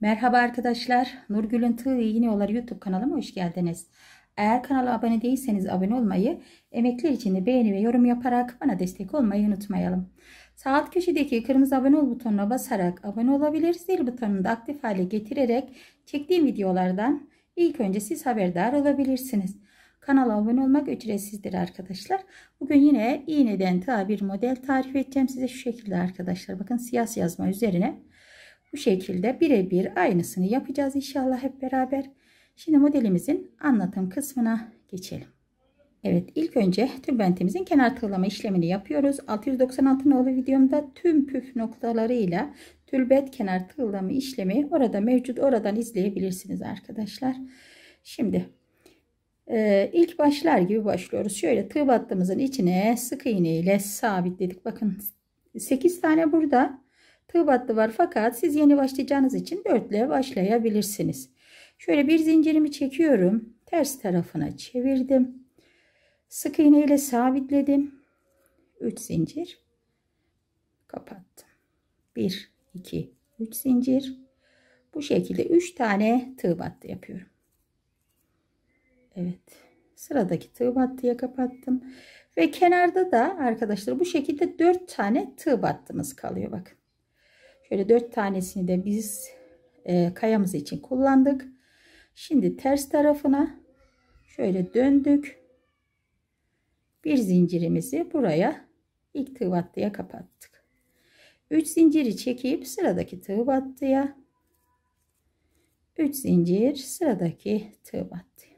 Merhaba arkadaşlar. Nurgül'ün Tığ Yine Olar YouTube kanalıma hoş geldiniz. Eğer kanala abone değilseniz abone olmayı, emekler için de beğeni ve yorum yaparak bana destek olmayı unutmayalım. Sağ alt köşedeki kırmızı abone ol butonuna basarak abone olabilir, zil butonunu da aktif hale getirerek çektiğim videolardan ilk önce siz haberdar olabilirsiniz. Kanala abone olmak ücretsizdir arkadaşlar. Bugün yine iğneden ta bir model tarif edeceğim size şu şekilde arkadaşlar. Bakın siyah yazma üzerine bu şekilde birebir aynısını yapacağız inşallah hep beraber. Şimdi modelimizin anlatım kısmına geçelim. Evet ilk önce tülbentimizin kenar tığlama işlemini yapıyoruz. 696 nolu videomda tüm püf noktalarıyla tülbet kenar tığlama işlemi orada mevcut oradan izleyebilirsiniz arkadaşlar. Şimdi e, ilk başlar gibi başlıyoruz. Şöyle tığ battığımızın içine sık iğne ile sabitledik. Bakın 8 tane burada Tığ battı var fakat siz yeni başlayacağınız için dörtle başlayabilirsiniz. Şöyle bir zincirimi çekiyorum. Ters tarafına çevirdim. Sık iğne ile sabitledim. 3 zincir kapattım. 1 2 3 zincir. Bu şekilde 3 tane tığ battı yapıyorum. Evet. Sıradaki tığ battıya kapattım. Ve kenarda da arkadaşlar bu şekilde 4 tane tığ battımız kalıyor bakın. Şöyle dört tanesini de biz e, kayamız için kullandık. Şimdi ters tarafına şöyle döndük. Bir zincirimizi buraya ilk tığ battıya kapattık. Üç zinciri çekip sıradaki tığ battıya 3 zincir sıradaki tığ battıya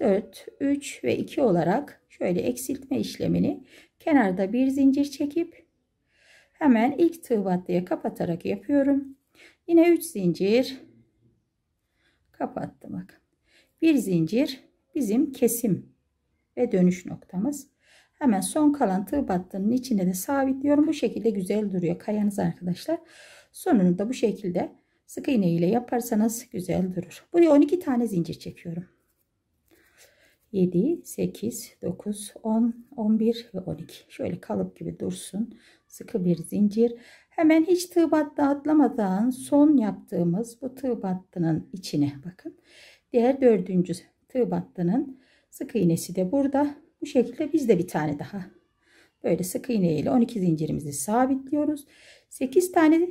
4 3 ve iki olarak şöyle eksiltme işlemini kenarda bir zincir çekip hemen ilk tığ battıya kapatarak yapıyorum. Yine 3 zincir kapattım bak. Bir zincir bizim kesim ve dönüş noktamız. Hemen son kalan tığ battının içinde de sabitliyorum. Bu şekilde güzel duruyor kayanız arkadaşlar. Sonunu da bu şekilde sık iğne ile yaparsanız güzel durur. Buraya 12 tane zincir çekiyorum. 7, 8, 9, 10, 11 ve 12. Şöyle kalıp gibi dursun sıkı bir zincir. Hemen hiç tığ battı atlamadan son yaptığımız bu tığ battının içine bakın. Diğer dördüncü tığ battının sık iğnesi de burada. Bu şekilde biz de bir tane daha böyle sık iğne ile 12 zincirimizi sabitliyoruz. 8 tane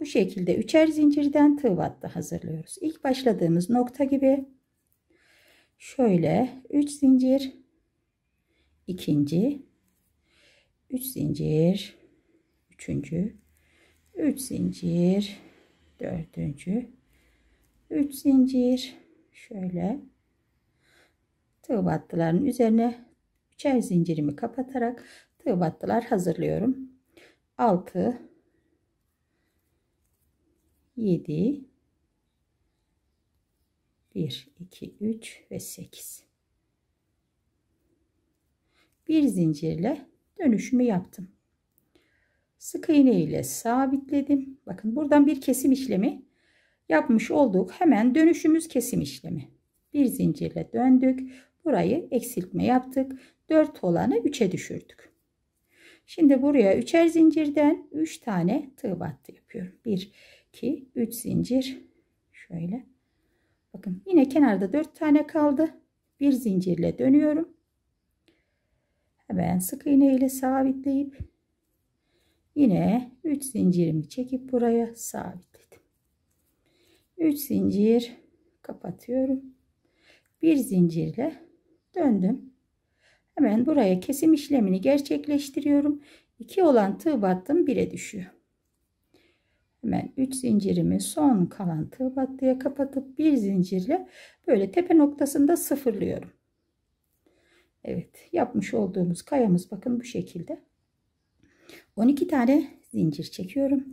bu şekilde üçer zincirden tığ battı hazırlıyoruz. İlk başladığımız nokta gibi şöyle 3 zincir ikinci 3 zincir üçüncü, üç zincir, dördüncü, üç zincir, şöyle tığ battıların üzerine üçer zincirimi kapatarak tığ battılar hazırlıyorum. 6 7 1 2 3 ve 8 bir zincirle dönüşümü yaptım sık iğne ile sabitledim. Bakın buradan bir kesim işlemi yapmış olduk. Hemen dönüşümüz kesim işlemi. Bir zincirle döndük. Burayı eksiltme yaptık. 4 olanı 3'e düşürdük. Şimdi buraya 3'er zincirden 3 tane tığ battı yapıyorum. 1, 2, 3 zincir. Şöyle. Bakın yine kenarda 4 tane kaldı. Bir zincirle dönüyorum. Hemen sık iğne ile sabitleyip Yine 3 zincirimi çekip buraya sabitledim. 3 zincir kapatıyorum. 1 zincirle döndüm. Hemen buraya kesim işlemini gerçekleştiriyorum. 2 olan tığ battım 1'e düşüyor. Hemen 3 zincirimi son kalan tığ battıya kapatıp 1 zincirle böyle tepe noktasında sıfırlıyorum. Evet yapmış olduğumuz kayamız bakın bu şekilde. 12 tane zincir çekiyorum.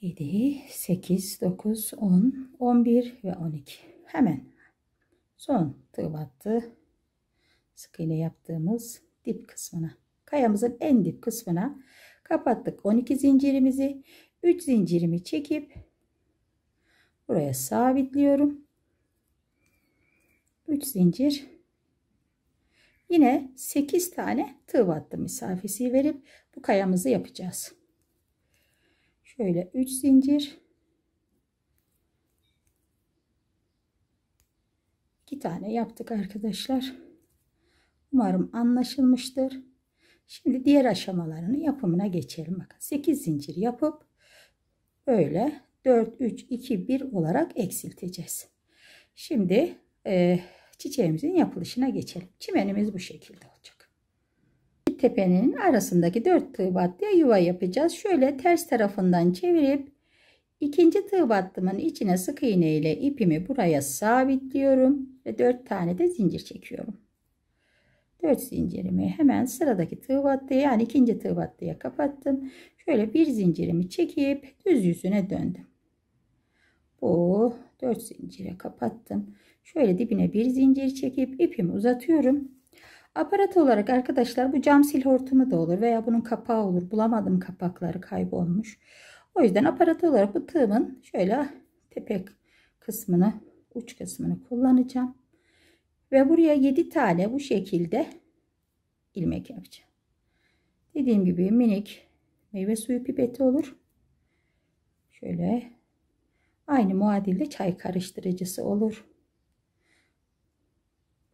7, 8, 9, 10, 11 ve 12. Hemen son tığ battı. Sık iğne yaptığımız dip kısmına. Kayamızın en dip kısmına kapattık 12 zincirimizi. 3 zincirimi çekip buraya sabitliyorum. 3 zincir Yine 8 tane tığ battım mesafesi verip bu kayamızı yapacağız. Şöyle 3 zincir. 2 tane yaptık arkadaşlar. Umarım anlaşılmıştır. Şimdi diğer aşamalarını yapımına geçelim. Bakın 8 zincir yapıp böyle 4, 3, 2, 1 olarak eksilteceğiz. Şimdi e, çiçeğimizin yapılışına geçelim. Çimenimiz bu şekilde olacak. Bir tepenin arasındaki dört tığ battıya yuva yapacağız. Şöyle ters tarafından çevirip ikinci tığ battımın içine sık iğne ile ipimi buraya sabitliyorum ve dört tane de zincir çekiyorum. 4 zincirimi hemen sıradaki tığ battıya yani ikinci tığ battıya kapattım. Şöyle bir zincirimi çekip düz yüzüne döndüm. Bu 4 zincire kapattım. Şöyle dibine bir zincir çekip ipimi uzatıyorum. Aparat olarak arkadaşlar bu cam sil hortumu da olur veya bunun kapağı olur. Bulamadım kapakları kaybolmuş. O yüzden aparat olarak bu tığımın şöyle tepek kısmını uç kısmını kullanacağım. Ve buraya 7 tane bu şekilde ilmek yapacağım. Dediğim gibi minik meyve suyu pipeti olur. Şöyle aynı muadilde çay karıştırıcısı olur.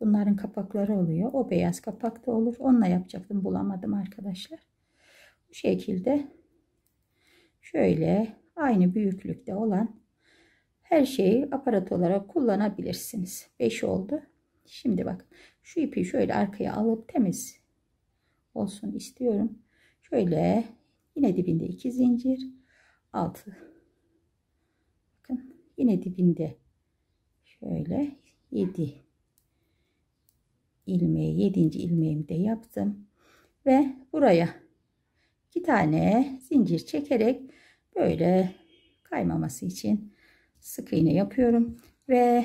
Bunların kapakları oluyor. O beyaz kapak da olur. Onunla yapacaktım. Bulamadım arkadaşlar. Bu şekilde şöyle aynı büyüklükte olan her şeyi aparat olarak kullanabilirsiniz. 5 oldu. Şimdi bak şu ipi şöyle arkaya alıp temiz olsun istiyorum. Şöyle yine dibinde 2 zincir. 6 bakın yine dibinde şöyle 7 ilmeği 7. ilmeğimi de yaptım. Ve buraya iki tane zincir çekerek böyle kaymaması için sık iğne yapıyorum ve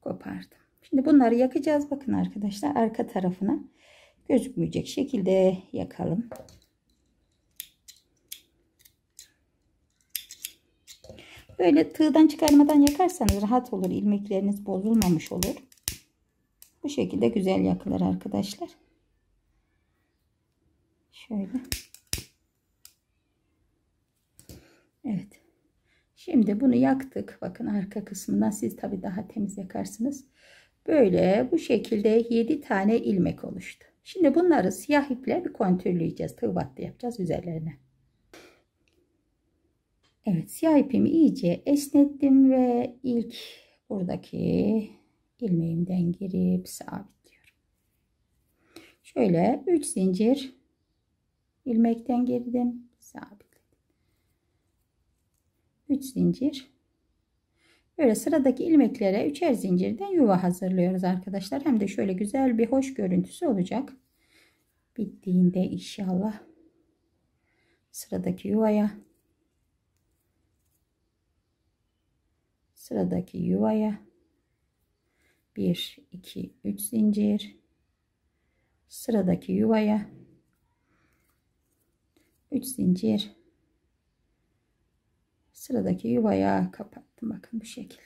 kopardım. Şimdi bunları yakacağız. Bakın arkadaşlar arka tarafına gözükmeyecek şekilde yakalım. Böyle tığdan çıkarmadan yakarsanız rahat olur. ilmekleriniz bozulmamış olur. Bu şekilde güzel yakılır arkadaşlar. Şöyle. Evet. Şimdi bunu yaktık. Bakın arka kısmından siz tabi daha temiz yakarsınız. Böyle bu şekilde 7 tane ilmek oluştu. Şimdi bunları siyah iple bir kontürleyeceğiz. Tığ battı yapacağız üzerlerine. Evet siyah ipimi iyice esnettim ve ilk buradaki ilmeğimden girip sabitliyorum. Şöyle 3 zincir ilmekten girdim, sabitledim. 3 zincir Böyle sıradaki ilmeklere üçer zincirden yuva hazırlıyoruz arkadaşlar. Hem de şöyle güzel bir hoş görüntüsü olacak. Bittiğinde inşallah sıradaki yuvaya sıradaki yuvaya 1 2 3 zincir sıradaki yuvaya 3 zincir sıradaki yuvaya kapattım bakın bu şekilde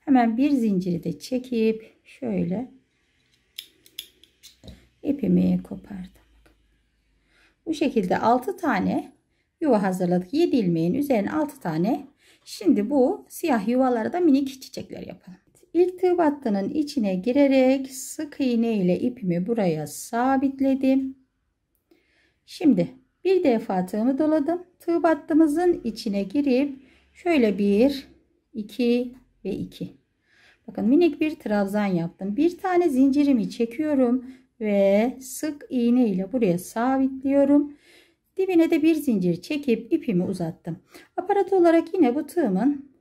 hemen bir zinciri de çekip şöyle ipimi kopardım bu şekilde 6 tane yuva hazırladık 7 ilmeğin üzerine 6 tane şimdi bu siyah yuvalara da minik çiçekler yapalım İlk tığ battının içine girerek sık iğne ile ipimi buraya sabitledim. Şimdi bir defa tığımı doladım. Tığ battımızın içine girip şöyle bir, iki ve iki. Bakın minik bir trabzan yaptım. Bir tane zincirimi çekiyorum ve sık iğne ile buraya sabitliyorum. Dibine de bir zincir çekip ipimi uzattım. Aparat olarak yine bu tığımın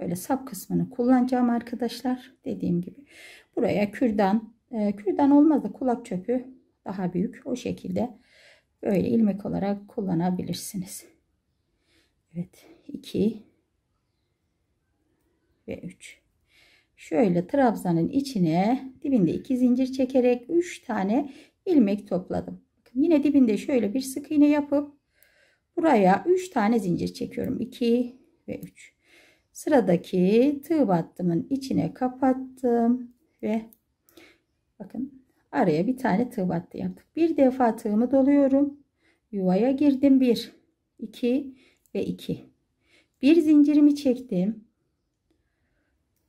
Böyle sap kısmını kullanacağım arkadaşlar. Dediğim gibi buraya kürdan, e, kürdan olmaz da kulak çöpü daha büyük. O şekilde böyle ilmek olarak kullanabilirsiniz. Evet 2 ve 3. Şöyle trabzanın içine dibinde 2 zincir çekerek 3 tane ilmek topladım. Bakın yine dibinde şöyle bir sık iğne yapıp buraya 3 tane zincir çekiyorum. 2 ve 3. Sıradaki tığ battımın içine kapattım ve bakın araya bir tane tığ battı yaptık. Bir defa tığımı doluyorum. Yuvaya girdim 1, 2 ve 2. Bir zincirimi çektim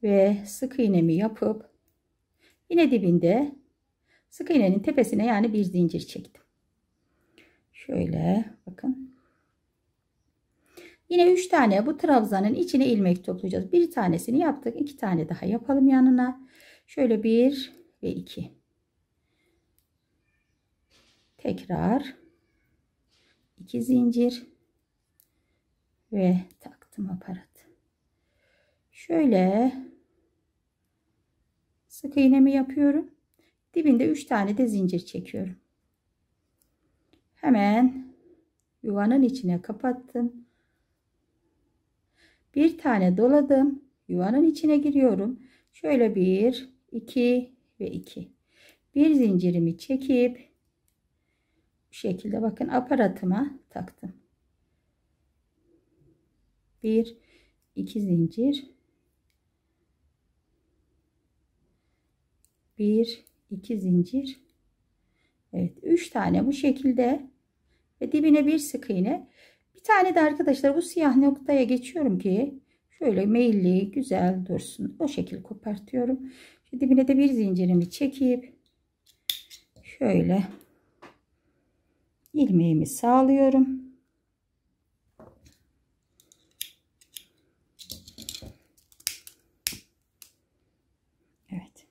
ve sık iğnemi yapıp yine dibinde sık iğnenin tepesine yani bir zincir çektim. Şöyle bakın Yine 3 tane bu trabzanın içine ilmek toplayacağız. Bir tanesini yaptık. 2 tane daha yapalım yanına. Şöyle 1 ve 2. Tekrar 2 zincir ve taktım aparatı. Şöyle sık iğnemi yapıyorum. Dibinde 3 tane de zincir çekiyorum. Hemen yuvanın içine kapattım bir tane doladım yuvanın içine giriyorum şöyle bir iki ve iki bir zincirimi çekip bu şekilde bakın aparatıma taktım bir iki zincir bir iki zincir Evet üç tane bu şekilde ve dibine bir sık iğne bir tane de arkadaşlar bu siyah noktaya geçiyorum ki şöyle meyilli güzel dursun. O şekil kopartıyorum. Şimdi dibine de bir zincirimi çekip şöyle ilmeğimi sağlıyorum. Evet.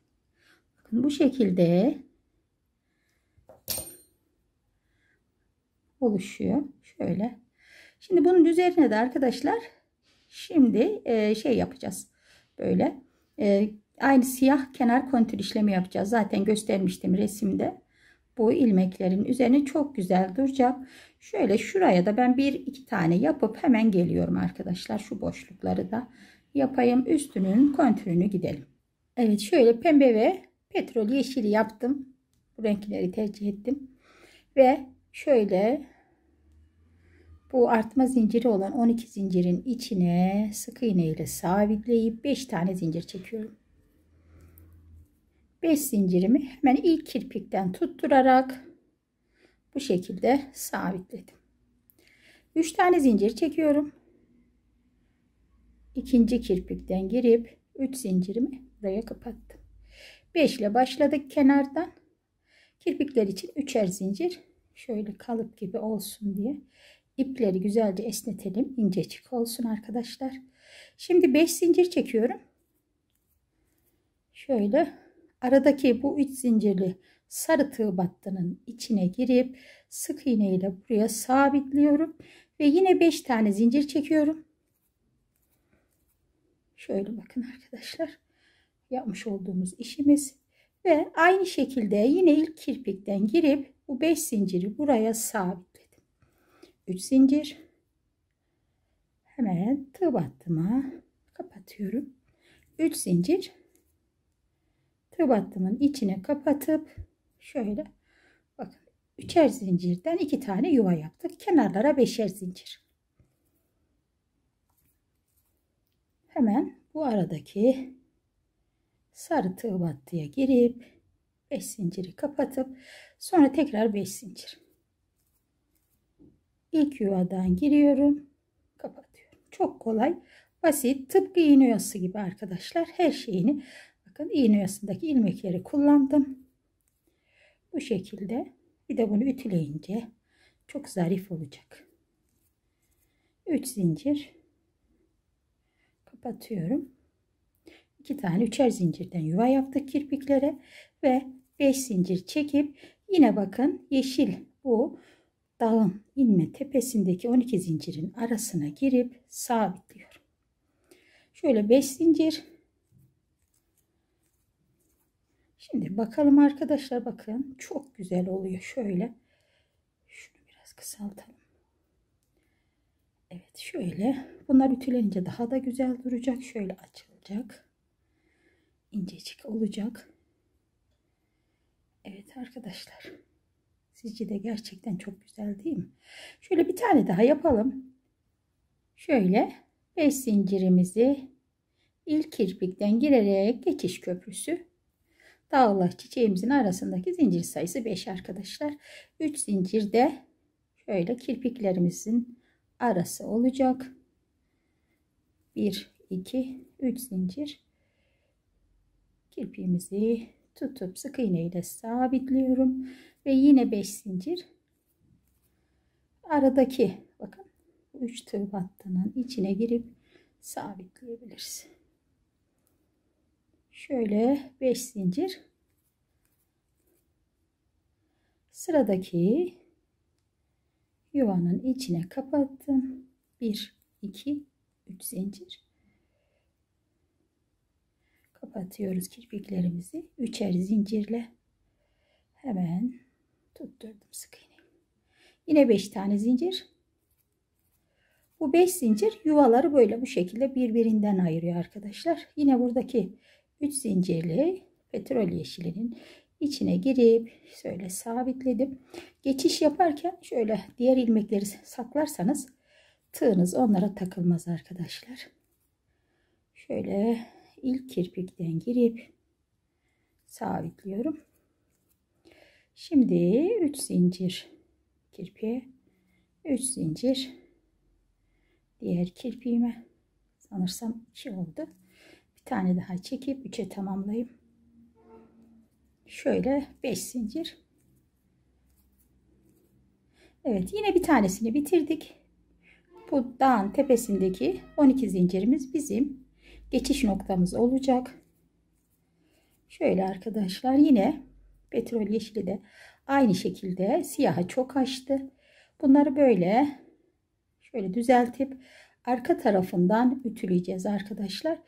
Bakın bu şekilde oluşuyor. Şöyle Şimdi bunun üzerine de arkadaşlar şimdi e, şey yapacağız. Böyle e, aynı siyah kenar kontür işlemi yapacağız. Zaten göstermiştim resimde. Bu ilmeklerin üzerine çok güzel duracak. Şöyle şuraya da ben bir iki tane yapıp hemen geliyorum arkadaşlar. Şu boşlukları da yapayım. Üstünün kontürünü gidelim. Evet şöyle pembe ve petrol yeşili yaptım. Bu renkleri tercih ettim. Ve şöyle bu artma zinciri olan 12 zincirin içine sık iğne ile sabitleyip 5 tane zincir çekiyorum. 5 zincirimi hemen ilk kirpikten tutturarak bu şekilde sabitledim. 3 tane zincir çekiyorum. İkinci kirpikten girip 3 zincirimi buraya kapattım. 5 ile başladık kenardan. Kirpikler için üçer zincir şöyle kalıp gibi olsun diye İpleri güzelce esnetelim. incecik olsun arkadaşlar. Şimdi 5 zincir çekiyorum. Şöyle aradaki bu 3 zincirli sarı tığ battının içine girip sık iğne ile buraya sabitliyorum. Ve yine 5 tane zincir çekiyorum. Şöyle bakın arkadaşlar. Yapmış olduğumuz işimiz. Ve aynı şekilde yine ilk kirpikten girip bu 5 zinciri buraya sabitledim. 3 zincir hemen tığ battıma kapatıyorum 3 zincir tığ battımın içine kapatıp şöyle bakın üçer zincirden iki tane yuva yaptık kenarlara beşer zincir hemen bu aradaki sarı tığ battıya girip 5 zinciri kapatıp sonra tekrar 5 zincir ilk yuvadan giriyorum. Kapatıyorum. Çok kolay. Basit. Tıpkı iğne yuvası gibi arkadaşlar. Her şeyini bakın iğne yuvasındaki ilmekleri kullandım. Bu şekilde. Bir de bunu ütüleyince çok zarif olacak. 3 zincir kapatıyorum. 2 tane üçer zincirden yuva yaptık kirpiklere ve 5 zincir çekip yine bakın yeşil bu dağın inme tepesindeki 12 zincirin arasına girip sabitliyorum. Şöyle 5 zincir. Şimdi bakalım arkadaşlar bakın çok güzel oluyor şöyle. Şunu biraz kısaltalım. Evet şöyle bunlar ütülenince daha da güzel duracak. Şöyle açılacak. İncecik olacak. Evet arkadaşlar. Sizce de gerçekten çok güzel değil mi? Şöyle bir tane daha yapalım. Şöyle 5 zincirimizi ilk kirpikten girerek geçiş köprüsü dağla çiçeğimizin arasındaki zincir sayısı 5 arkadaşlar. 3 zincirde şöyle kirpiklerimizin arası olacak. 1 2 3 zincir kirpiğimizi tutup sık iğneyle sabitliyorum ve yine 5 zincir aradaki bakın 3 tığ battının içine girip sabitleyebiliriz. Şöyle 5 zincir sıradaki yuvanın içine kapattım. 1 2 3 zincir kapatıyoruz kirpiklerimizi. Üçer zincirle hemen tutturdum sık iğneyi. Yine 5 tane zincir. Bu 5 zincir yuvaları böyle bu şekilde birbirinden ayırıyor arkadaşlar. Yine buradaki 3 zincirli petrol yeşilinin içine girip şöyle sabitledim. Geçiş yaparken şöyle diğer ilmekleri saklarsanız tığınız onlara takılmaz arkadaşlar. Şöyle ilk kirpikten girip sabitliyorum. Şimdi 3 zincir kirpi, 3 zincir diğer kirpiğime sanırsam 2 oldu. Bir tane daha çekip 3'e tamamlayayım. Şöyle 5 zincir. Evet yine bir tanesini bitirdik. Bu dağın tepesindeki 12 zincirimiz bizim geçiş noktamız olacak. Şöyle arkadaşlar yine Petrol yeşili de aynı şekilde siyaha çok açtı. Bunları böyle şöyle düzeltip arka tarafından ütüleyeceğiz arkadaşlar.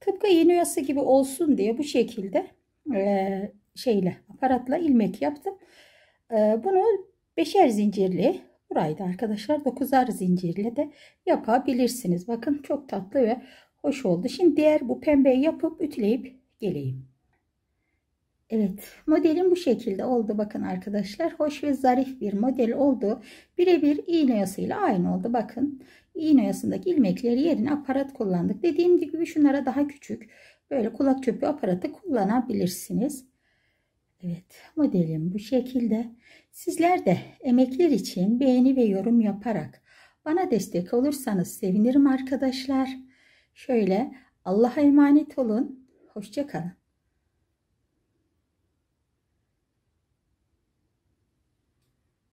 Tıpkı yeni yası gibi olsun diye bu şekilde e, şeyle aparatla ilmek yaptım. E, bunu beşer zincirli burayı da arkadaşlar dokuzar zincirle de yapabilirsiniz. Bakın çok tatlı ve hoş oldu. Şimdi diğer bu pembeyi yapıp ütüleyip geleyim. Evet modelim bu şekilde oldu bakın arkadaşlar. Hoş ve zarif bir model oldu. Birebir iğne yasıyla aynı oldu bakın. iğne yasındaki ilmekleri yerine aparat kullandık. Dediğim gibi şunlara daha küçük böyle kulak çöpü aparatı kullanabilirsiniz. Evet modelim bu şekilde. Sizler de emekler için beğeni ve yorum yaparak bana destek olursanız sevinirim arkadaşlar. Şöyle Allah'a emanet olun. Hoşçakalın.